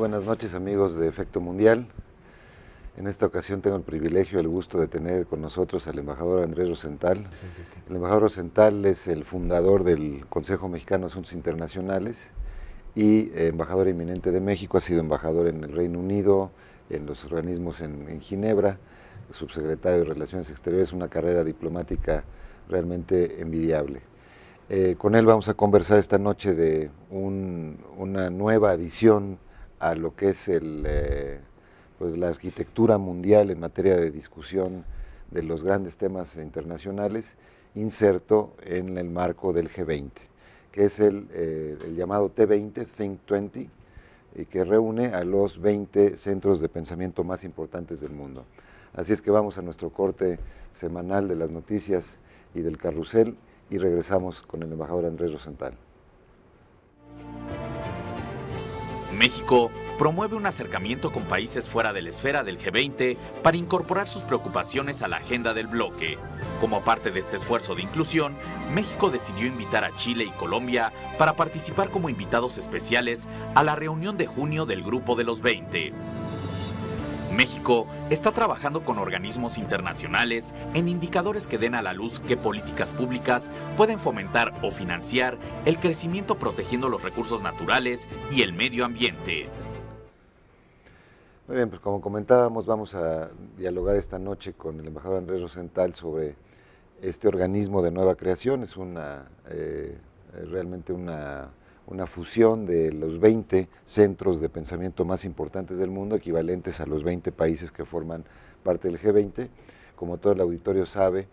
buenas noches amigos de Efecto Mundial. En esta ocasión tengo el privilegio, y el gusto de tener con nosotros al embajador Andrés Rosenthal. El embajador Rosenthal es el fundador del Consejo Mexicano de Asuntos Internacionales y eh, embajador eminente de México. Ha sido embajador en el Reino Unido, en los organismos en, Ginebra, subsecretario de Relaciones Exteriores, una carrera diplomática realmente envidiable. Eh, con él vamos a conversar esta noche de una nueva edición a lo que es el, eh, pues la arquitectura mundial en materia de discusión de los grandes temas internacionales, inserto en el marco del G20, que es el, eh, llamado T20, Think 20, y que reúne a los 20 centros de pensamiento más importantes del mundo. Así es que vamos a nuestro corte semanal de las noticias y del carrusel y regresamos con el embajador Andrés Rosenthal. México promueve un acercamiento con países fuera de la esfera del G20 para incorporar sus preocupaciones a la agenda del bloque. Como parte de este esfuerzo de inclusión, México decidió invitar a Chile y Colombia para participar como invitados especiales a la reunión de junio del Grupo de los 20. México está trabajando con organismos internacionales en indicadores que den a la luz qué políticas públicas pueden fomentar o financiar el crecimiento protegiendo los recursos naturales y el medio ambiente. Muy bien, pues como comentábamos, vamos a dialogar esta noche con el embajador Andrés Rosenthal sobre este organismo de nueva creación. Es una eh, realmente una una fusión de los 20 centros de pensamiento más importantes del mundo, equivalentes a los 20 países que forman parte del G20. Como todo el auditorio sabe,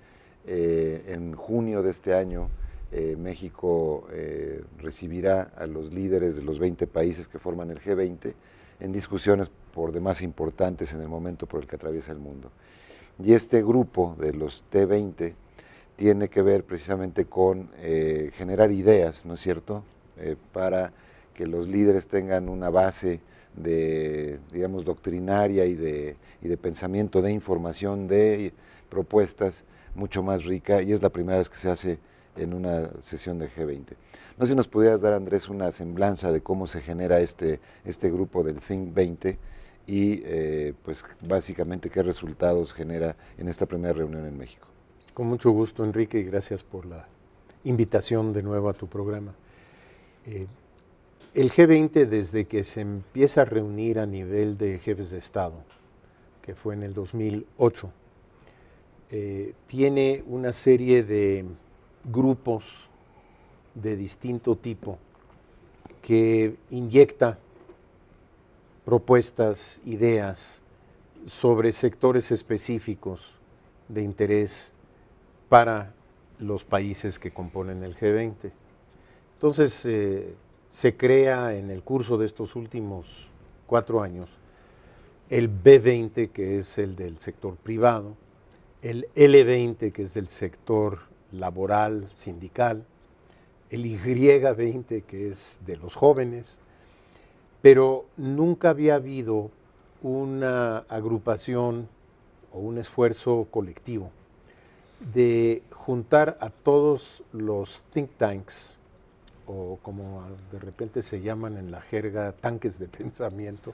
eh, en junio de este año eh, México eh, recibirá a los líderes de los 20 países que forman el G20 en discusiones por demás importantes en el momento por el que atraviesa el mundo. Y este grupo de los T20 tiene que ver precisamente con generar ideas, ¿no es cierto?, eh, para que los líderes tengan una base de, digamos, doctrinaria y de, y de pensamiento, de información, de propuestas mucho más rica y es la primera vez que se hace en una sesión de G20. No sé si nos pudieras dar, Andrés, una semblanza de cómo se genera este, este grupo del Think 20 y eh, pues básicamente qué resultados genera en esta primera reunión en México. Con mucho gusto, Enrique, y gracias por la invitación de nuevo a tu programa. Eh, el G20 desde que se empieza a reunir a nivel de jefes de Estado, que fue en el 2008, eh, tiene una serie de grupos de distinto tipo que inyecta propuestas, ideas sobre sectores específicos de interés para los países que componen el G20. Entonces, eh, se crea en el curso de estos últimos cuatro años el B20, que es el del sector privado, el L20, que es del sector laboral, sindical, el Y20, que es de los jóvenes, pero nunca había habido una agrupación o un esfuerzo colectivo de juntar a todos los think tanks o como de repente se llaman en la jerga tanques de pensamiento.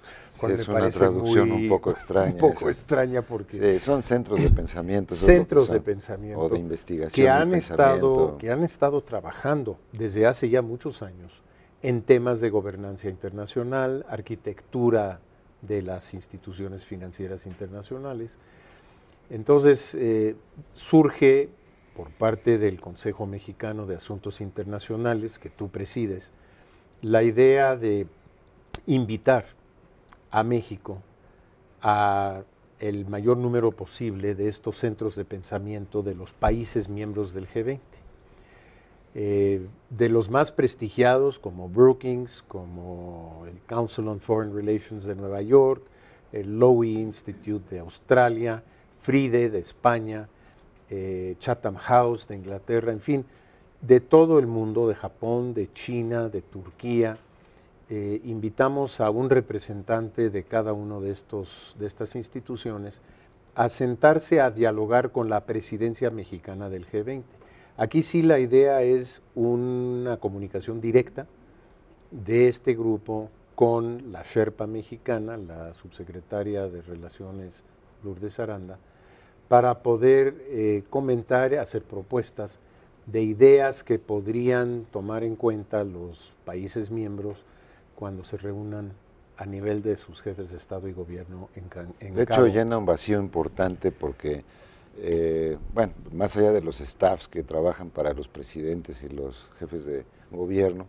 es una traducción un poco extraña. Un poco extraña porque... son centros de pensamiento. Centros de pensamiento. de investigación. Que han, estado, que han estado trabajando desde hace ya muchos años en temas de gobernanza internacional, arquitectura de las instituciones financieras internacionales. Entonces eh, surge por parte del Consejo Mexicano de Asuntos Internacionales, que tú presides, la idea de invitar a México a el mayor número posible de estos centros de pensamiento de los países miembros del G20. Eh, de los más prestigiados como Brookings, como el Council on Foreign Relations de Nueva York, el Lowy Institute de Australia, FRIDE de España, eh, Chatham House de Inglaterra, en fin, de todo el mundo, de Japón, de China, de Turquía. Eh, invitamos a un representante de cada una de, de estas instituciones a sentarse a dialogar con la presidencia mexicana del G20. Aquí sí la idea es una comunicación directa de este grupo con la Sherpa mexicana, la subsecretaria de Relaciones Lourdes Aranda, para poder eh, comentar, hacer propuestas de ideas que podrían tomar en cuenta los países miembros cuando se reúnan a nivel de sus jefes de Estado y gobierno en, en De hecho, llena un vacío importante porque, eh, bueno, más allá de los staffs que trabajan para los presidentes y los jefes de gobierno,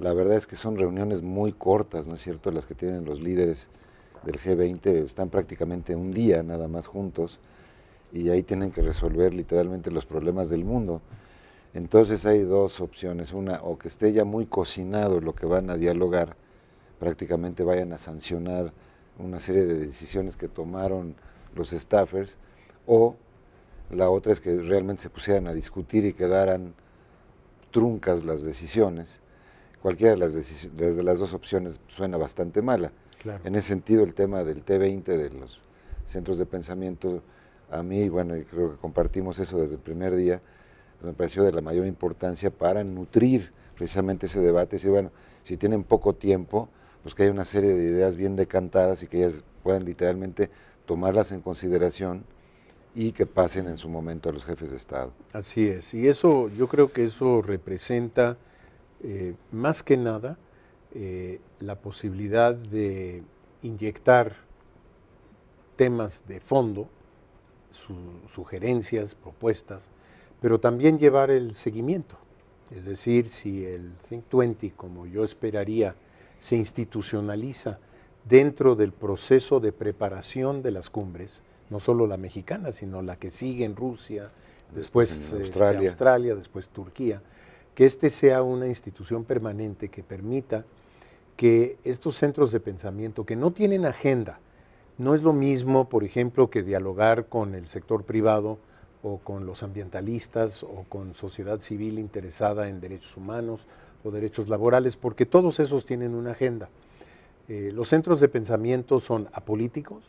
la verdad es que son reuniones muy cortas, ¿no es cierto?, las que tienen los líderes del G20, están prácticamente un día nada más juntos y ahí tienen que resolver literalmente los problemas del mundo. Entonces hay dos opciones, una o que esté ya muy cocinado lo que van a dialogar, prácticamente vayan a sancionar una serie de decisiones que tomaron los staffers, o la otra es que realmente se pusieran a discutir y quedaran truncas las decisiones. Cualquiera de las, las dos opciones suena bastante mala. En ese sentido, el tema del T20, de los centros de pensamiento, a mí, bueno, y creo que compartimos eso desde el primer día, me pareció de la mayor importancia para nutrir precisamente ese debate, si bueno, si tienen poco tiempo, pues que haya una serie de ideas bien decantadas y que ellas puedan literalmente tomarlas en consideración y que pasen en su momento a los jefes de Estado. Así es, y eso yo creo que eso representa eh, más que nada eh, la posibilidad de inyectar temas de fondo sugerencias, propuestas, pero también llevar el seguimiento. Es decir, si el Think 20, como yo esperaría, se institucionaliza dentro del proceso de preparación de las cumbres, no solo la mexicana, sino la que sigue en Rusia, después, este, Australia, después Turquía, que este sea una institución permanente que permita que estos centros de pensamiento que no tienen agenda, no es lo mismo, por ejemplo, que dialogar con el sector privado o con los ambientalistas o con sociedad civil interesada en derechos humanos o derechos laborales, porque todos esos tienen una agenda. Eh, los centros de pensamiento son apolíticos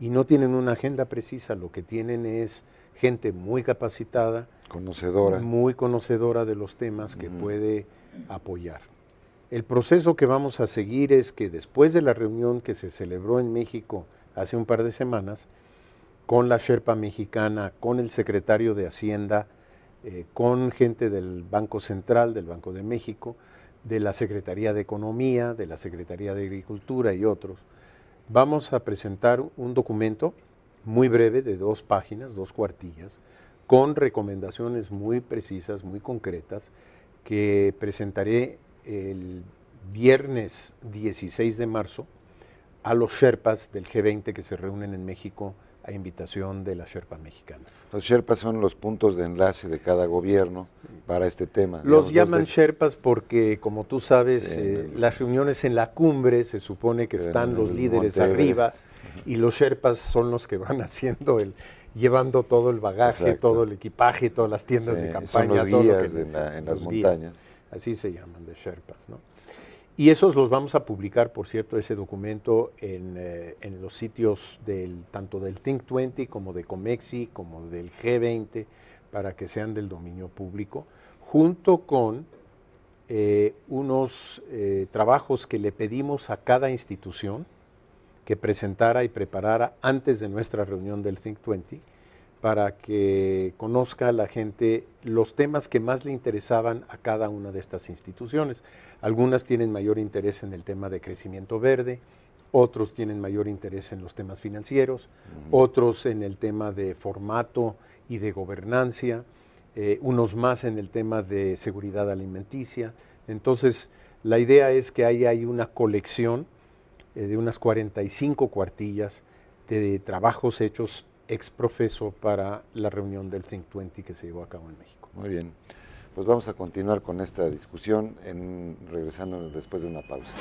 y no tienen una agenda precisa, lo que tienen es gente muy capacitada, conocedora. muy conocedora de los temas que puede apoyar. El proceso que vamos a seguir es que después de la reunión que se celebró en México, hace un par de semanas con la Sherpa mexicana, con el secretario de Hacienda, eh, con gente del Banco Central, del Banco de México, de la Secretaría de Economía, de la Secretaría de Agricultura y otros. Vamos a presentar un documento muy breve de dos páginas, dos cuartillas, con recomendaciones muy precisas, muy concretas, que presentaré el viernes 16 de marzo a los Sherpas del G20 que se reúnen en México a invitación de la Sherpa mexicana. Los Sherpas son los puntos de enlace de cada gobierno para este tema. Los llaman Sherpas porque, como tú sabes, eh, las reuniones en la cumbre se supone que están los líderes arriba y los Sherpas son los que van haciendo el llevando todo el bagaje, todo el equipaje, todas las tiendas de campaña, todo lo que en, las montañas. Así se llaman de Sherpas, ¿no? Y esos los vamos a publicar, por cierto, ese documento en, eh, los sitios del, tanto del Think 20 como de Comexi, como del G20, para que sean del dominio público, junto con eh, unos eh, trabajos que le pedimos a cada institución que presentara y preparara antes de nuestra reunión del Think 20 para que conozca a la gente los temas que más le interesaban a cada una de estas instituciones. Algunas tienen mayor interés en el tema de crecimiento verde, otros tienen mayor interés en los temas financieros, otros en el tema de formato y de gobernancia, eh, unos más en el tema de seguridad alimenticia. Entonces, la idea es que ahí hay una colección eh, de unas 45 cuartillas de trabajos hechos exprofeso para la reunión del Think 20 que se llevó a cabo en México. Muy bien, pues vamos a continuar con esta discusión en, regresando después de una pausa.